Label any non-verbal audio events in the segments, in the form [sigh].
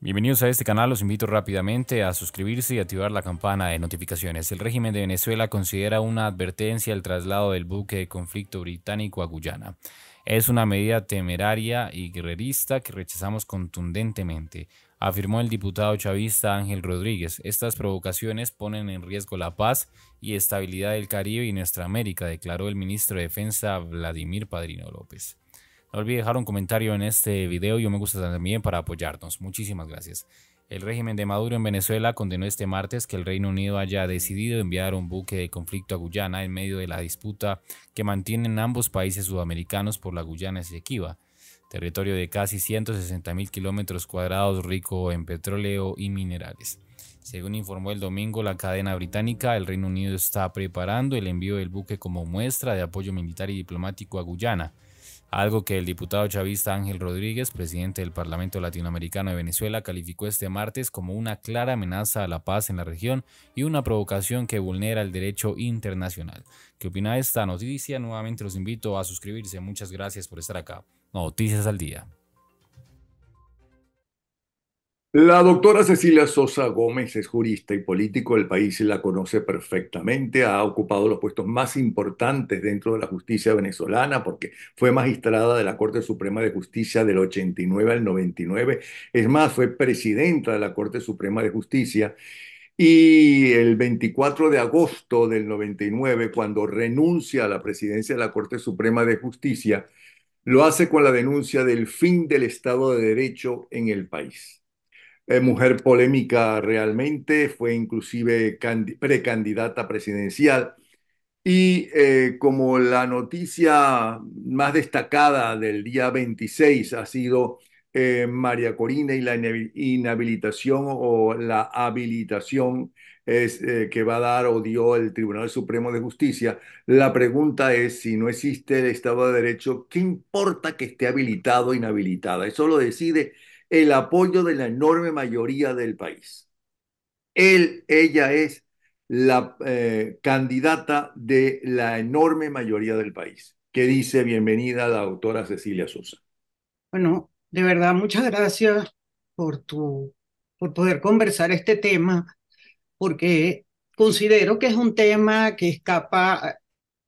Bienvenidos a este canal, los invito rápidamente a suscribirse y activar la campana de notificaciones. El régimen de Venezuela considera una advertencia el traslado del buque de conflicto británico a Guyana. Es una medida temeraria y guerrerista que rechazamos contundentemente, afirmó el diputado chavista Ángel Rodríguez. Estas provocaciones ponen en riesgo la paz y estabilidad del Caribe y nuestra América, declaró el ministro de Defensa Vladimir Padrino López. No olvide dejar un comentario en este video y un me gusta también para apoyarnos. Muchísimas gracias. El régimen de Maduro en Venezuela condenó este martes que el Reino Unido haya decidido enviar un buque de conflicto a Guyana en medio de la disputa que mantienen ambos países sudamericanos por la Guyana Esequiba, territorio de casi 160 mil kilómetros cuadrados rico en petróleo y minerales. Según informó el domingo la cadena británica, el Reino Unido está preparando el envío del buque como muestra de apoyo militar y diplomático a Guyana algo que el diputado chavista Ángel Rodríguez, presidente del Parlamento Latinoamericano de Venezuela, calificó este martes como una clara amenaza a la paz en la región y una provocación que vulnera el derecho internacional. ¿Qué opina esta noticia? Nuevamente los invito a suscribirse. Muchas gracias por estar acá. Noticias al día. La doctora Cecilia Sosa Gómez es jurista y político del país la conoce perfectamente. Ha ocupado los puestos más importantes dentro de la justicia venezolana porque fue magistrada de la Corte Suprema de Justicia del 89 al 99. Es más, fue presidenta de la Corte Suprema de Justicia. Y el 24 de agosto del 99, cuando renuncia a la presidencia de la Corte Suprema de Justicia, lo hace con la denuncia del fin del Estado de Derecho en el país. Eh, mujer polémica realmente, fue inclusive precandidata presidencial. Y eh, como la noticia más destacada del día 26 ha sido eh, María Corina y la inhabilitación o la habilitación es, que va a dar o dio el Tribunal Supremo de Justicia, la pregunta es si no existe el Estado de Derecho, ¿qué importa que esté habilitado o inhabilitada? Eso lo decide el apoyo de la enorme mayoría del país. Él, ella es la eh, candidata de la enorme mayoría del país, que dice bienvenida la autora Cecilia Sosa. Bueno, de verdad, muchas gracias por, tu, por poder conversar este tema, porque considero que es un tema que escapa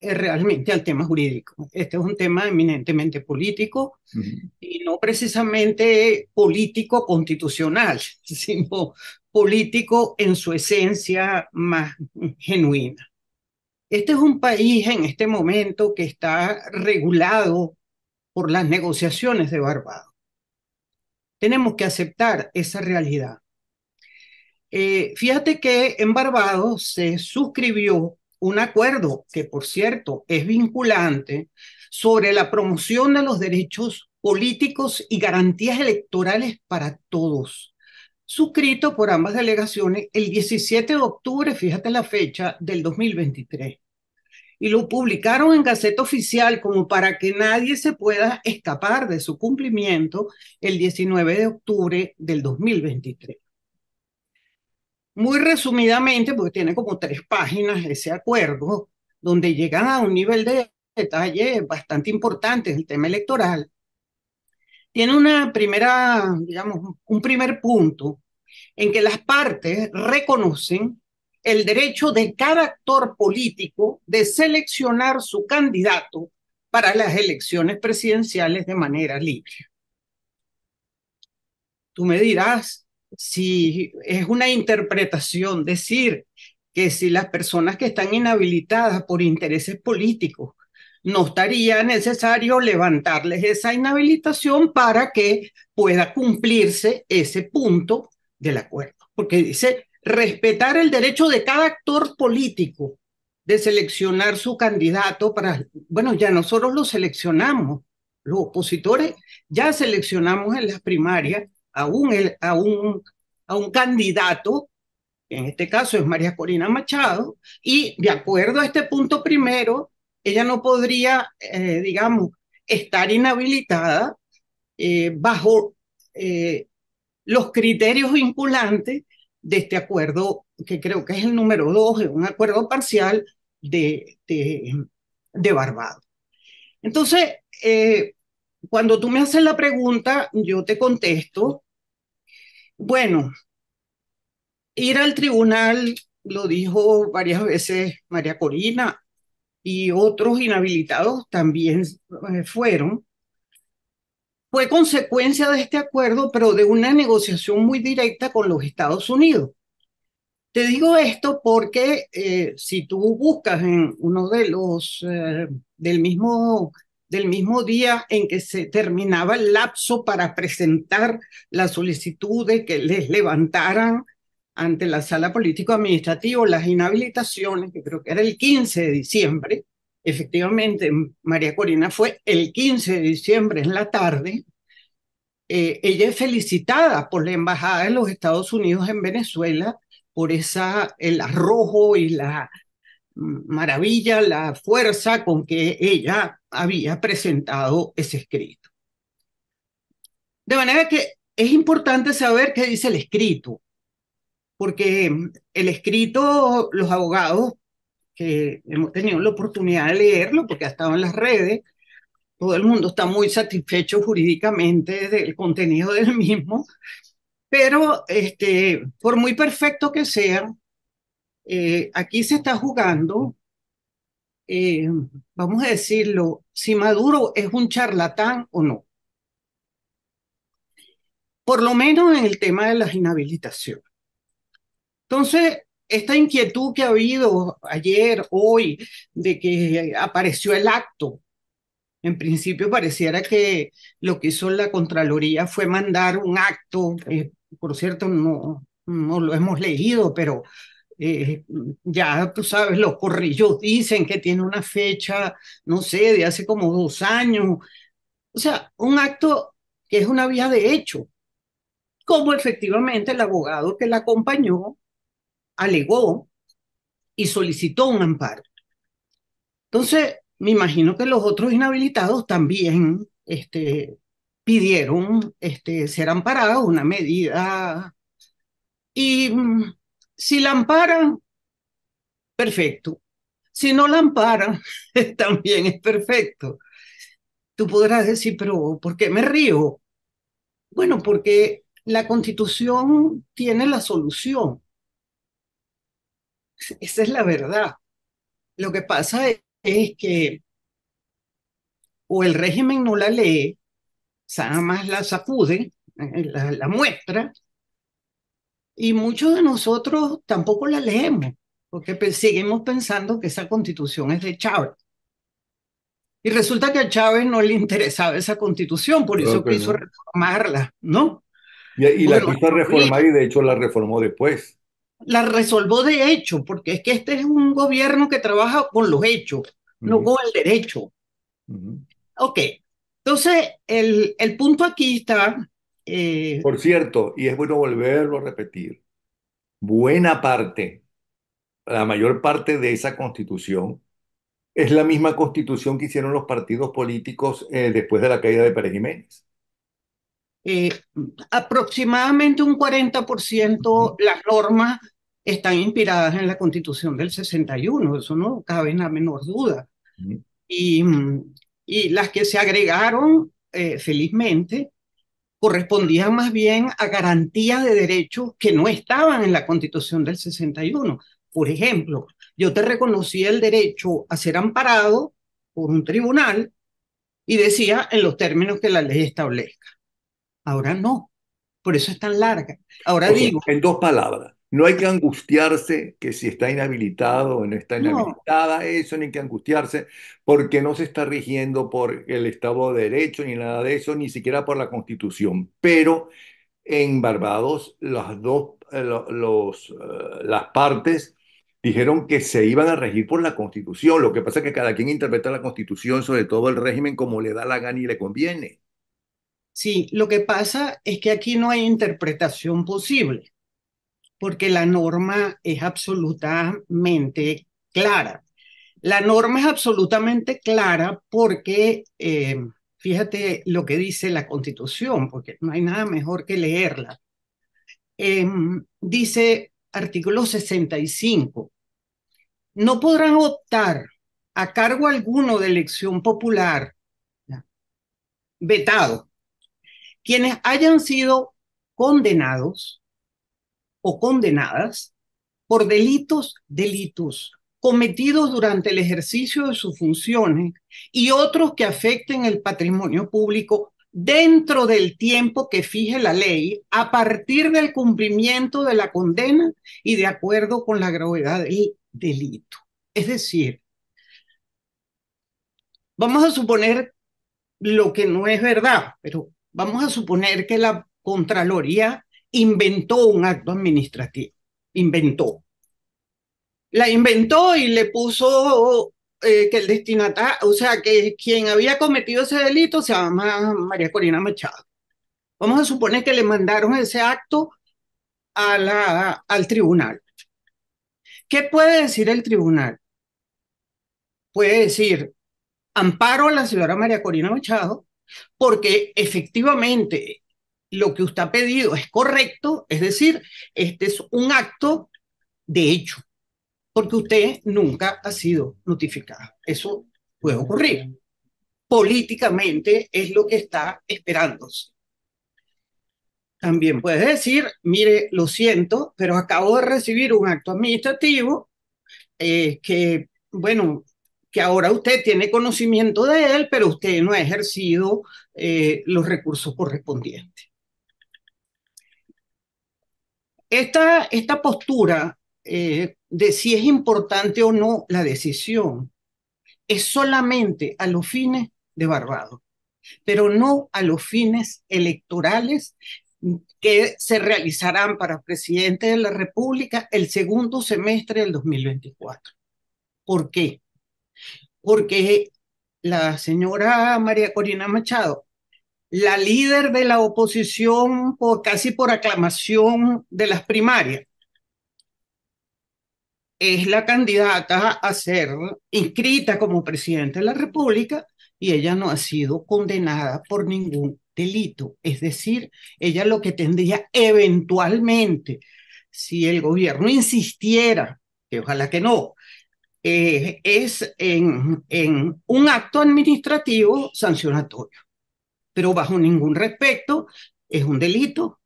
realmente al tema jurídico. Este es un tema eminentemente político y no precisamente político constitucional, [laughs] sino político en su esencia más genuina. Este es un país en este momento que está regulado por las negociaciones de Barbados. Tenemos que aceptar esa realidad. Eh, fíjate que en Barbados se suscribió un acuerdo que, por cierto, es vinculante sobre la promoción de los derechos políticos y garantías electorales para todos, suscrito por ambas delegaciones el 17 de octubre, fíjate la fecha, del 2023. Y lo publicaron en Gaceta Oficial como para que nadie se pueda escapar de su cumplimiento el 19 de octubre del 2023. Muy resumidamente, porque tiene como tres páginas ese acuerdo, donde llega a un nivel de detalle bastante importante, el tema electoral. Tiene una primera, digamos, un primer punto en que las partes reconocen el derecho de cada actor político de seleccionar su candidato para las elecciones presidenciales de manera libre. Tú me dirás, si es una interpretación, decir que si las personas que están inhabilitadas por intereses políticos, no estaría necesario levantarles esa inhabilitación para que pueda cumplirse ese punto del acuerdo, porque dice respetar el derecho de cada actor político de seleccionar su candidato para, bueno, ya nosotros lo seleccionamos, los opositores ya seleccionamos en las primarias a un, a un, a un candidato, en este caso es María Corina Machado, y de acuerdo a este punto primero, ella no podría, eh, digamos, estar inhabilitada eh, bajo eh, los criterios vinculantes de este acuerdo, que creo que es el número dos, es un acuerdo parcial de, de, de Entonces, cuando tú me haces la pregunta, yo te contesto, bueno, ir al tribunal, lo dijo varias veces María Corina, y otros inhabilitados también eh, fueron, fue consecuencia de este acuerdo, pero de una negociación muy directa con los Estados Unidos. Te digo esto porque eh, si tú buscas en uno de los, eh, del mismo del mismo día en que se terminaba el lapso para presentar las solicitudes que les levantaran ante la sala político-administrativa las inhabilitaciones, que creo que era el 15 de diciembre. Efectivamente, María Corina fue el 15 de diciembre en la tarde. Eh, ella es felicitada por la Embajada de los Estados Unidos en Venezuela por esa, el arrojo y la mm, maravilla, la fuerza con que ella había presentado ese escrito. De manera que es importante saber qué dice el escrito, porque em, el escrito, los abogados que hemos tenido la oportunidad de leerlo, porque ha estado en las redes, todo el mundo está muy satisfecho jurídicamente del contenido del mismo, pero este, por muy perfecto que sea, eh, aquí se está jugando eh, vamos a decirlo, si Maduro es un charlatán o no. Por lo menos en el tema de las inhabilitaciones. Entonces, esta inquietud que ha habido ayer, hoy, de que apareció el acto, en principio pareciera que lo que hizo la Contraloría fue mandar un acto, eh, por cierto, no, no lo hemos leído, pero eh, ya tú sabes, los corrillos dicen que tiene una fecha, no sé, de hace como dos años. O sea, un acto que es una vía de hecho, como efectivamente el abogado que la acompañó alegó y solicitó un amparo. Entonces, me imagino que los otros inhabilitados también este, pidieron este, ser amparados, una medida. Y mm, si la amparan, perfecto. Si no la amparan, [laughs] también es perfecto. Tú podrás decir, pero ¿por qué me río? Bueno, porque la constitución tiene la solución. [laughs] Esa es la verdad. Lo que pasa es, que o el régimen no la lee, nada más la sacude, eh, la muestra, y muchos de nosotros tampoco la leemos, porque seguimos pensando que esa constitución es de Chávez. Y resulta que a Chávez no le interesaba esa constitución, por eso quiso reformarla, ¿no? Y, la quiso reformar y de hecho la reformó después. La resolvó de hecho, porque es que este es un gobierno que trabaja con los hechos, no con el derecho. Ok, entonces el, el punto aquí está eh, por cierto, y es bueno volverlo a repetir, buena parte, la mayor parte de esa constitución es la misma constitución que hicieron los partidos políticos eh, después de la caída de Pérez Jiménez. Eh, aproximadamente un 40% las normas están inspiradas en la constitución del 61, eso no cabe en la menor duda. Mm, y, las que se agregaron, felizmente, correspondían más bien a garantías de derechos que no estaban en la Constitución del 61. Por ejemplo, yo te reconocía el derecho a ser amparado por un tribunal y decía en los términos que la ley establezca. Ahora no. Por eso es tan larga. Ahora digo. En dos palabras. No hay que angustiarse que si está inhabilitado o no está inhabilitada, eso ni hay que angustiarse, porque no se está rigiendo por el Estado de Derecho ni nada de eso, ni siquiera por la Constitución. Pero en Barbados, las dos, eh, eh, las partes dijeron que se iban a regir por la Constitución. Lo que pasa es que cada quien interpreta la Constitución, sobre todo el régimen, como le da la gana y le conviene. Sí, lo que pasa es que aquí no hay interpretación posible porque la norma es absolutamente clara. La norma es absolutamente clara porque, eh, fíjate lo que dice la Constitución, porque no hay nada mejor que leerla. Em, dice artículo 65, no podrán optar a cargo alguno de elección popular, vetado, quienes hayan sido condenados o condenadas por delitos, delitos cometidos durante el ejercicio de sus funciones y otros que afecten el patrimonio público dentro del tiempo que fije la ley a partir del cumplimiento de la condena y de acuerdo con la gravedad del delito. Es decir, vamos a suponer lo que no es verdad, pero vamos a suponer que la Contraloría inventó un acto administrativo, inventó. La inventó y le puso eh, que el destinatario, o sea, que quien había cometido ese delito se llama María Corina Machado. Vamos a suponer que le mandaron ese acto al tribunal. ¿Qué puede decir el tribunal? Puede decir, amparo a la señora María Corina Machado, porque efectivamente lo que usted ha pedido es correcto, es decir, este es un acto de hecho, porque usted nunca ha sido notificada. Eso puede ocurrir. Políticamente es lo que está esperándose. También puede decir, mire, lo siento, pero acabo de recibir un acto administrativo eh, que, bueno, que ahora usted tiene conocimiento de él, pero usted no ha ejercido eh, los recursos correspondientes. Esta, esta postura eh, de si es importante o no la decisión es solamente a los fines de Barbados, pero no a los fines electorales que se realizarán para presidente de la República el segundo semestre del 2024. ¿Por qué? Porque la señora María Corina Machado la líder de la oposición casi por aclamación de las primarias. Es la candidata a ser inscrita como presidenta de la República y ella no ha sido condenada por ningún delito. Es decir, ella lo que tendría eventualmente, si el gobierno insistiera, que ojalá que no, eh, es en un acto administrativo sancionatorio pero bajo ningún respecto es un delito,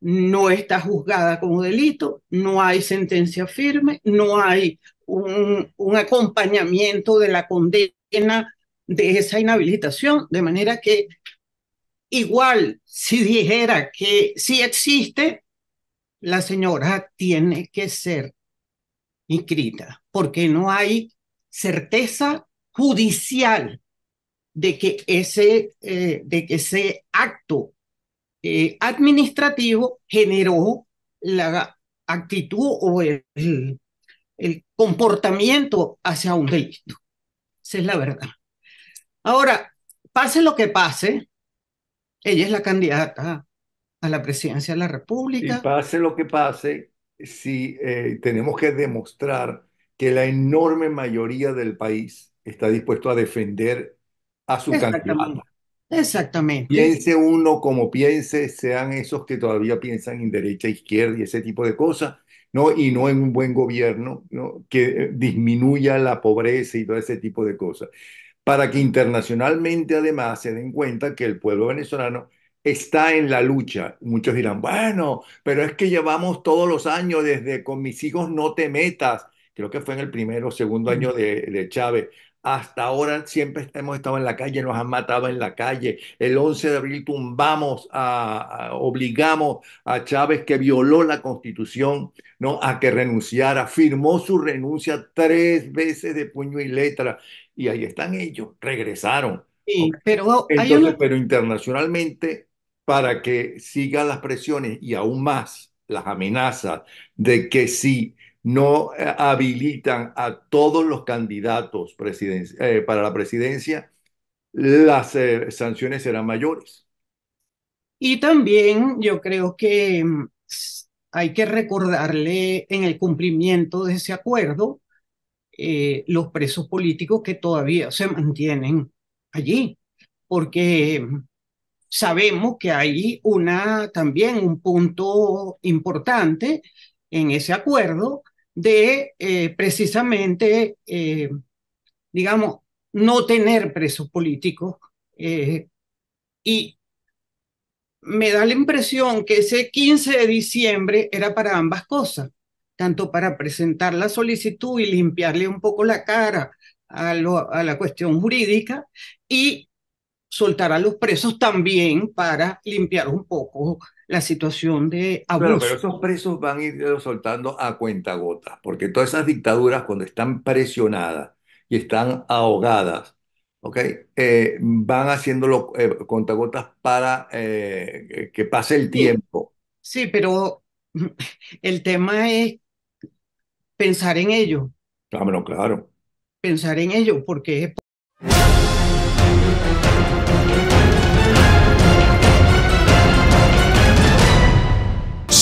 no está juzgada como delito, no hay sentencia firme, no hay un, acompañamiento de la condena de esa inhabilitación, de manera que igual si dijera que sí existe, la señora tiene que ser inscrita, porque no hay certeza judicial de que ese, eh, de que ese acto eh, administrativo generó la actitud o el, comportamiento hacia un delito. Esa es la verdad. Ahora, pase lo que pase, ella es la candidata a la presidencia de la República. Y pase lo que pase, si eh, tenemos que demostrar que la enorme mayoría del país está dispuesto a defender a su candidato. Exactamente. Piense uno como piense, sean esos que todavía piensan en derecha, izquierda y ese tipo de cosas, ¿no? y no en un buen gobierno ¿no? que disminuya la pobreza y todo ese tipo de cosas. Para que internacionalmente además se den cuenta que el pueblo venezolano está en la lucha. Muchos dirán, bueno, pero es que llevamos todos los años desde con mis hijos no te metas. Creo que fue en el primero o segundo mm. año de, de Chávez. Hasta ahora siempre hemos estado en la calle, nos han matado en la calle. El 11 de abril tumbamos, obligamos a Chávez, que violó la constitución, ¿no? a que renunciara. Firmó su renuncia tres veces de puño y letra. Y ahí están ellos, regresaron. Sí, pero, pero internacionalmente, para que sigan las presiones y aún más las amenazas de que si no eh, habilitan a todos los candidatos eh, para la presidencia, las eh, sanciones serán mayores. Y también yo creo que mm, hay que recordarle en el cumplimiento de ese acuerdo los presos políticos que todavía se mantienen allí, porque mm, sabemos que hay una también un punto importante en ese acuerdo de eh, precisamente, eh, digamos, no tener presos políticos. Eh, y me da la impresión que ese 15 de diciembre era para ambas cosas, tanto para presentar la solicitud y limpiarle un poco la cara a, a la cuestión jurídica y soltar a los presos también para limpiar un poco la situación de abuso. pero esos presos van a ir soltando a cuentagotas, porque todas esas dictaduras cuando están presionadas y están ahogadas, ¿ok? Eh, van haciéndolo eh, cuentagotas para eh, que pase el tiempo. Sí, pero el tema es pensar en ello. Claro, ah, claro. Pensar en ello, porque es